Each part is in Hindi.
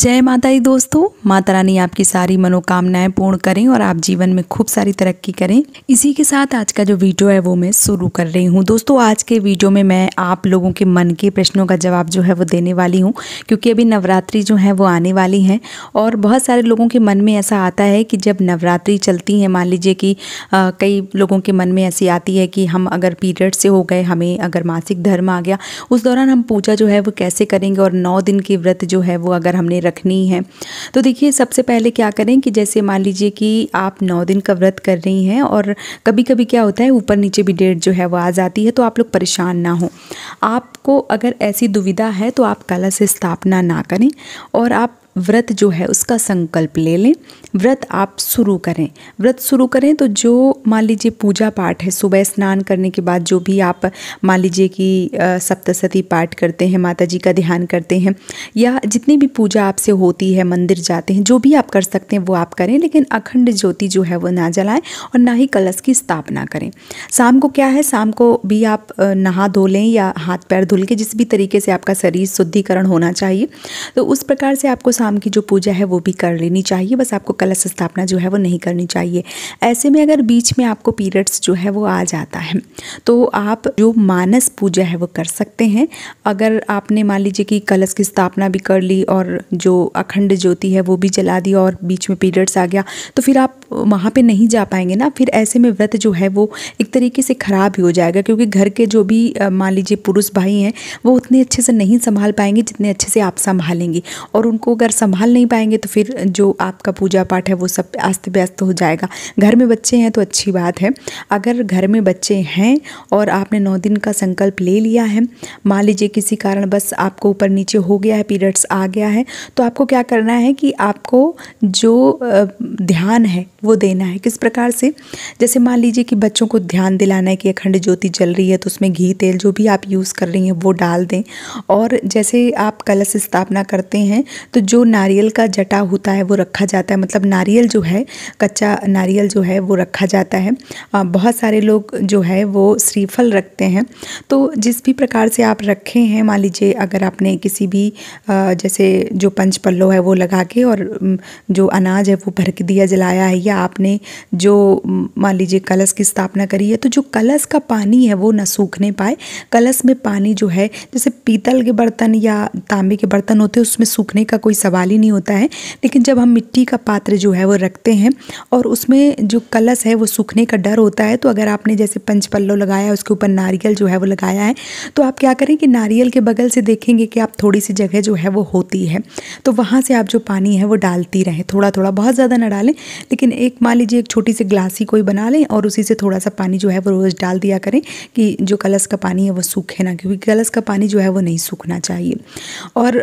जय माता दी दोस्तों माता रानी आपकी सारी मनोकामनाएं पूर्ण करें और आप जीवन में खूब सारी तरक्की करें इसी के साथ आज का जो वीडियो है वो मैं शुरू कर रही हूँ दोस्तों आज के वीडियो में मैं आप लोगों के मन के प्रश्नों का जवाब जो है वो देने वाली हूँ क्योंकि अभी नवरात्रि जो है वो आने वाली है और बहुत सारे लोगों के मन में ऐसा आता है कि जब नवरात्रि चलती है मान लीजिए कि आ, कई लोगों के मन में ऐसी आती है कि हम अगर पीरियड से हो गए हमें अगर मासिक धर्म आ गया उस दौरान हम पूजा जो है वो कैसे करेंगे और नौ दिन के व्रत जो है वो अगर हमने रखनी है तो देखिए सबसे पहले क्या करें कि जैसे मान लीजिए कि आप नौ दिन का व्रत कर रही हैं और कभी कभी क्या होता है ऊपर नीचे भी डेट जो है वो आ जाती है तो आप लोग परेशान ना हो आपको अगर ऐसी दुविधा है तो आप कला से स्थापना ना करें और आप व्रत जो है उसका संकल्प ले लें व्रत आप शुरू करें व्रत शुरू करें तो जो मान लीजिए पूजा पाठ है सुबह स्नान करने के बाद जो भी आप मान लीजिए कि सप्तशती पाठ करते हैं माता जी का ध्यान करते हैं या जितनी भी पूजा आपसे होती है मंदिर जाते हैं जो भी आप कर सकते हैं वो आप करें लेकिन अखंड ज्योति जो है वो ना जलाएँ और ना ही कलश की स्थापना करें शाम को क्या है शाम को भी आप नहा धो लें या हाथ पैर धुल के जिस भी तरीके से आपका शरीर शुद्धिकरण होना चाहिए तो उस प्रकार से आपको शाम की जो पूजा है वो भी कर लेनी चाहिए बस आपको कलश स्थापना जो है वो नहीं करनी चाहिए ऐसे में अगर बीच में आपको पीरियड्स जो है वो आ जाता है तो आप जो मानस पूजा है वो कर सकते हैं अगर आपने मान लीजिए कि कलश की स्थापना भी कर ली और जो अखंड ज्योति है वो भी जला दी और बीच में पीरियड्स आ गया तो फिर आप वहाँ पर नहीं जा पाएंगे ना फिर ऐसे में व्रत जो है वो एक तरीके से ख़राब ही हो जाएगा क्योंकि घर के जो भी मान लीजिए पुरुष भाई हैं वो उतने अच्छे से नहीं संभाल पाएंगे जितने अच्छे से आप संभालेंगे और उनको अगर संभाल नहीं पाएंगे तो फिर जो आपका पूजा पाठ है वो सब अस्त व्यस्त हो जाएगा घर में बच्चे हैं तो अच्छी बात है अगर घर में बच्चे हैं और आपने नौ दिन का संकल्प ले लिया है मान लीजिए किसी कारण बस आपको ऊपर नीचे हो गया है पीरियड्स आ गया है तो आपको क्या करना है कि आपको जो ध्यान है वो देना है किस प्रकार से जैसे मान लीजिए कि बच्चों को ध्यान दिलाना है कि अखंड ज्योति जल रही है तो उसमें घी तेल जो भी आप यूज़ कर रही हैं वो डाल दें और जैसे आप कलश स्थापना करते हैं तो जो नारियल का जटा होता है वो रखा जाता है मतलब नारियल जो है कच्चा नारियल जो है वो रखा जाता है बहुत सारे लोग जो है वो श्रीफल रखते हैं तो जिस भी प्रकार से आप रखे हैं मान लीजिए अगर आपने किसी भी जैसे जो पंच पल्लो है वो लगा के और जो अनाज है वो भर के दिया जलाया है या आपने जो मान लीजिए कलश की स्थापना करी है तो जो कलश का पानी है वो ना सूखने पाए कलश में पानी जो है जैसे पीतल के बर्तन या तांबे के बर्तन होते हैं उसमें सूखने का कोई सवाल सवाल ही नहीं होता है लेकिन जब हम मिट्टी का पात्र जो है वो रखते हैं और उसमें जो कलश है वो सूखने का डर होता है तो अगर आपने जैसे पंच पल्लो लगाया उसके ऊपर नारियल जो है वो लगाया है तो आप क्या करें कि नारियल के बगल से देखेंगे कि आप थोड़ी सी जगह जो है वो होती है तो वहाँ से आप जो पानी है वो डालती रहें थोड़ा थोड़ा बहुत ज़्यादा ना डालें लेकिन एक मान लीजिए एक छोटी सी ग्लास ही कोई बना लें और उसी से थोड़ा सा पानी जो है वो रोज़ डाल दिया करें कि जो कलश का पानी है वो सूखे ना क्योंकि कलश का पानी जो है वो नहीं सूखना चाहिए और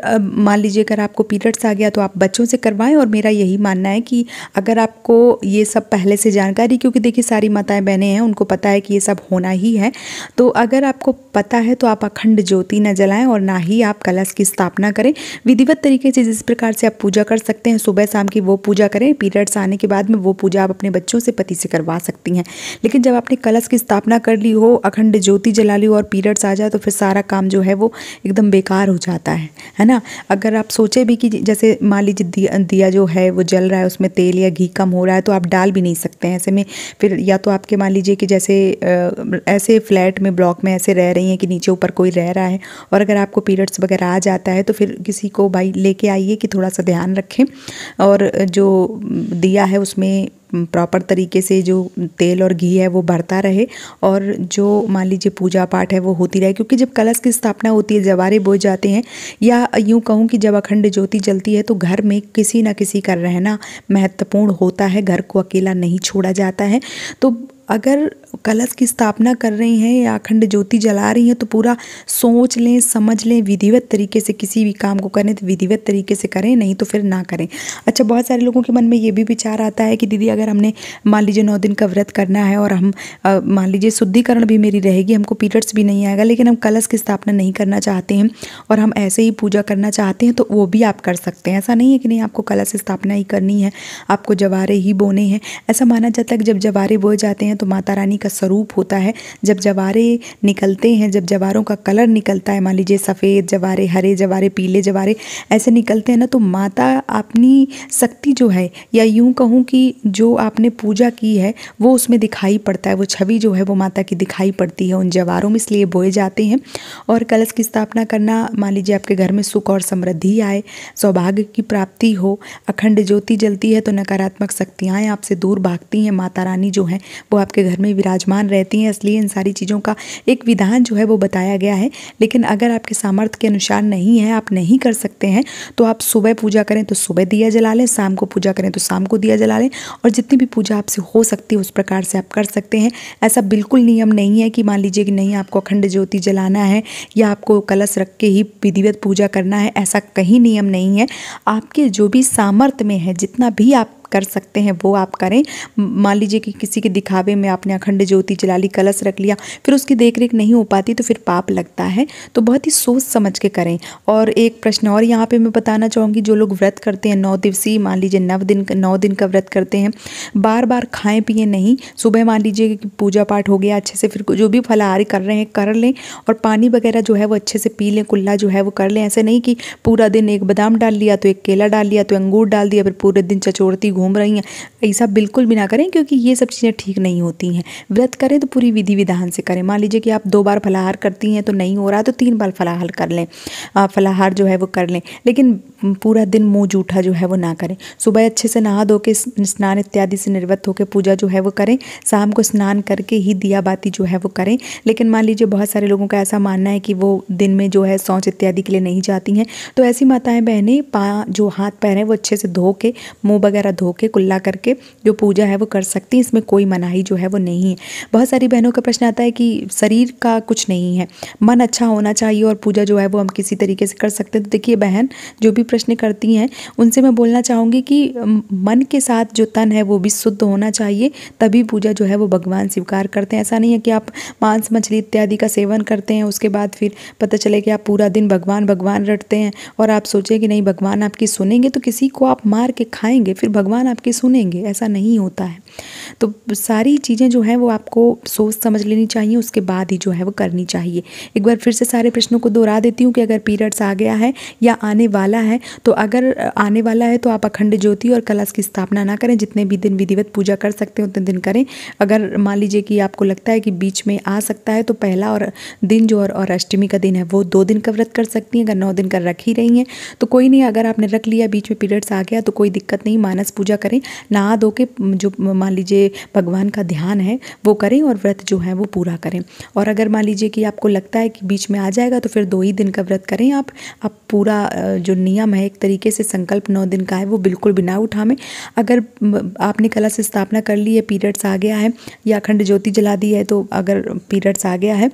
मान लीजिए अगर आपको पीरियड्स प्रोजेक्ट्स आ गया तो आप बच्चों से करवाएं और मेरा यही मानना है कि अगर आपको ये सब पहले से जानकारी क्योंकि देखिए सारी माताएं बहनें हैं उनको पता है कि ये सब होना ही है तो अगर आपको पता है तो आप अखंड ज्योति न जलाएं और ना ही आप कलश की स्थापना करें विधिवत तरीके से जिस प्रकार से आप पूजा कर सकते हैं सुबह शाम की वो पूजा करें पीरियड्स आने के बाद में वो पूजा आप अपने बच्चों से पति से करवा सकती हैं लेकिन जब आपने कलश की स्थापना कर ली हो अखंड ज्योति जला ली हो और पीरियड्स आ जाए तो फिर सारा काम जो है वो एकदम बेकार हो जाता है है ना अगर आप सोचे भी कि जैसे मान लीजिए दिया दिया जो है वो जल रहा है उसमें तेल या घी कम हो रहा है तो आप डाल भी नहीं सकते हैं ऐसे में फिर या तो आपके मान लीजिए कि जैसे ऐसे फ्लैट में ब्लॉक में ऐसे रह रही हैं कि नीचे ऊपर कोई रह रहा है और अगर आपको पीरियड्स वगैरह आ जाता है तो फिर किसी को भाई लेके आइए कि थोड़ा सा ध्यान रखें और जो दिया है उसमें प्रॉपर तरीके से जो तेल और घी है वो भरता रहे और जो मान लीजिए पूजा पाठ है वो होती रहे क्योंकि जब कलश की स्थापना होती है जवारे बोए जाते हैं या यूँ कहूँ कि जब अखंड ज्योति जलती है तो घर में किसी ना किसी का रहना महत्वपूर्ण होता है घर को अकेला नहीं छोड़ा जाता है तो अगर कलश की स्थापना कर रही हैं या अखंड ज्योति जला रही हैं तो पूरा सोच लें समझ लें विधिवत तरीके से किसी भी काम को करें तो विधिवत तरीके से करें नहीं तो फिर ना करें अच्छा बहुत सारे लोगों के मन में ये भी विचार आता है कि दीदी अगर हमने मान लीजिए नौ दिन का व्रत करना है और हम मान लीजिए शुद्धिकरण भी मेरी रहेगी हमको पीरियड्स भी नहीं आएगा लेकिन हम कलश की स्थापना नहीं करना चाहते हैं और हम ऐसे ही पूजा करना चाहते हैं तो वो भी आप कर सकते हैं ऐसा नहीं है कि नहीं आपको कलश स्थापना ही करनी है आपको जवारे ही बोने हैं ऐसा माना जाता है कि जब जवारे बोए जाते हैं तो तो माता रानी का स्वरूप होता है जब जवारे निकलते हैं जब जवारों का कलर निकलता है मान लीजिए सफ़ेद जवारे हरे जवारे पीले जवारे ऐसे निकलते हैं ना तो माता अपनी शक्ति जो है या यूँ कहूँ कि जो आपने पूजा की है वो उसमें दिखाई पड़ता है वो छवि जो है वो माता की दिखाई पड़ती है उन जवारों में इसलिए बोए जाते हैं और कलश की स्थापना करना मान लीजिए आपके घर में सुख और समृद्धि आए सौभाग्य की प्राप्ति हो अखंड ज्योति जलती है तो नकारात्मक शक्तियाँ आपसे दूर भागती हैं माता रानी जो हैं वो आपके घर में विराजमान रहती हैं इसलिए इन सारी चीज़ों का एक विधान जो है वो बताया गया है लेकिन अगर आपके सामर्थ्य के अनुसार नहीं है आप नहीं कर सकते हैं तो आप सुबह पूजा करें तो सुबह दिया जला लें शाम को पूजा करें तो शाम को दिया जला लें और जितनी भी पूजा आपसे हो सकती है उस प्रकार से आप कर सकते हैं ऐसा बिल्कुल नियम नहीं है कि मान लीजिए कि नहीं आपको अखंड ज्योति जलाना है या आपको कलश रख के ही विधिवत पूजा करना है ऐसा कहीं नियम नहीं है आपके जो भी सामर्थ्य में है जितना भी आप कर सकते हैं वो आप करें मान लीजिए कि किसी के दिखावे में आपने अखंड ज्योति जला ली कलश रख लिया फिर उसकी देख रेख नहीं हो पाती तो फिर पाप लगता है तो बहुत ही सोच समझ के करें और एक प्रश्न और यहाँ पे मैं बताना चाहूँगी जो लोग व्रत करते हैं नौ दिवसीय मान लीजिए नव दिन नौ दिन का व्रत करते हैं बार बार खाएं पिए नहीं सुबह मान लीजिए कि पूजा पाठ हो गया अच्छे से फिर जो भी फलाहारी कर रहे हैं कर लें और पानी वगैरह जो है वो अच्छे से पी लें कुल्ला जो है वो कर लें ऐसे नहीं कि पूरा दिन एक बादाम डाल लिया तो एक केला डाल लिया तो अंगूर डाल दिया फिर पूरे दिन चचोड़ती घूम रही हैं ऐसा बिल्कुल भी ना करें क्योंकि ये सब चीज़ें ठीक नहीं होती हैं व्रत करें तो पूरी विधि विधान से करें मान लीजिए कि आप दो बार फलाहार करती हैं तो नहीं हो रहा तो तीन बार फलाहार कर लें फलाहार जो है वो कर लें लेकिन पूरा दिन मुँह जूठा जो है वो ना करें सुबह अच्छे से नहा धो के स्नान इत्यादि से निर्वृत होकर पूजा जो है वो करें शाम को स्नान करके ही दिया बाती जो है वो करें लेकिन मान लीजिए बहुत सारे लोगों का ऐसा मानना है कि वो दिन में जो है सौच इत्यादि के लिए नहीं जाती हैं तो ऐसी माताएं बहनें पा जो हाथ पैर हैं वो अच्छे से धो के मुँह वगैरह धो होके कुल्ला करके जो पूजा है वो कर सकती हैं इसमें कोई मनाही जो है वो नहीं है बहुत सारी बहनों का प्रश्न आता है कि शरीर का कुछ नहीं है मन अच्छा होना चाहिए और पूजा जो है वो हम किसी तरीके से कर सकते हैं तो देखिए बहन जो भी प्रश्न करती हैं उनसे मैं बोलना चाहूँगी कि मन के साथ जो तन है वो भी शुद्ध होना चाहिए तभी पूजा जो है वो भगवान स्वीकार करते हैं ऐसा नहीं है कि आप मांस मछली इत्यादि का सेवन करते हैं उसके बाद फिर पता चले कि आप पूरा दिन भगवान भगवान रटते हैं और आप सोचें कि नहीं भगवान आपकी सुनेंगे तो किसी को आप मार के खाएंगे फिर भगवान भगवान आपके सुनेंगे ऐसा नहीं होता है तो सारी चीज़ें जो है वो आपको सोच समझ लेनी चाहिए उसके बाद ही जो है वो करनी चाहिए एक बार फिर से सारे प्रश्नों को दोहरा देती हूँ कि अगर पीरियड्स आ गया है या आने वाला है तो अगर आने वाला है तो आप अखंड ज्योति और कलश की स्थापना ना करें जितने भी दिन विधिवत पूजा कर सकते हैं उतने दिन करें अगर मान लीजिए कि आपको लगता है कि बीच में आ सकता है तो पहला और दिन जो और, और अष्टमी का दिन है वो दो दिन का व्रत कर सकती हैं अगर नौ दिन का रख ही रही हैं तो कोई नहीं अगर आपने रख लिया बीच में पीरियड्स आ गया तो कोई दिक्कत नहीं मानस पूजा पूजा करें नहा धो के जो मान लीजिए भगवान का ध्यान है वो करें और व्रत जो है वो पूरा करें और अगर मान लीजिए कि आपको लगता है कि बीच में आ जाएगा तो फिर दो ही दिन का व्रत करें आप अब पूरा जो नियम है एक तरीके से संकल्प नौ दिन का है वो बिल्कुल बिना उठावें अगर आपने कला से स्थापना कर ली है पीरियड्स आ गया है या अखंड ज्योति जला दी है तो अगर पीरियड्स आ गया है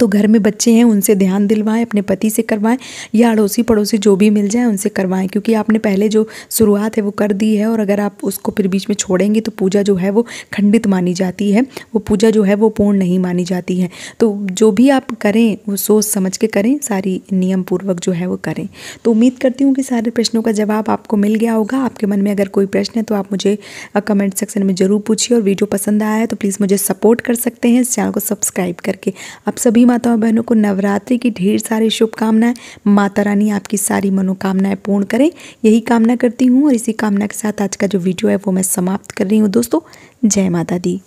तो घर में बच्चे हैं उनसे ध्यान दिलवाएं अपने पति से करवाएं या अड़ोसी पड़ोसी जो भी मिल जाए उनसे करवाएं क्योंकि आपने पहले जो शुरुआत है वो कर दी है और अगर आप उसको फिर बीच में छोड़ेंगे तो पूजा जो है वो खंडित मानी जाती है वो पूजा जो है वो पूर्ण नहीं मानी जाती है तो जो भी आप करें वो सोच समझ के करें सारी नियम पूर्वक जो है वो करें तो उम्मीद करती हूँ कि सारे प्रश्नों का जवाब आपको मिल गया होगा आपके मन में अगर कोई प्रश्न है तो आप मुझे कमेंट सेक्शन में ज़रूर पूछिए और वीडियो पसंद आया है तो प्लीज़ मुझे सपोर्ट कर सकते हैं इस चैनल को सब्सक्राइब करके आप सब सभी माताओं बहनों को नवरात्रि की ढेर सारी शुभकामनाएं माता रानी आपकी सारी मनोकामनाएं पूर्ण करें यही कामना करती हूँ और इसी कामना के साथ आज का जो वीडियो है वो मैं समाप्त कर रही हूँ दोस्तों जय माता दी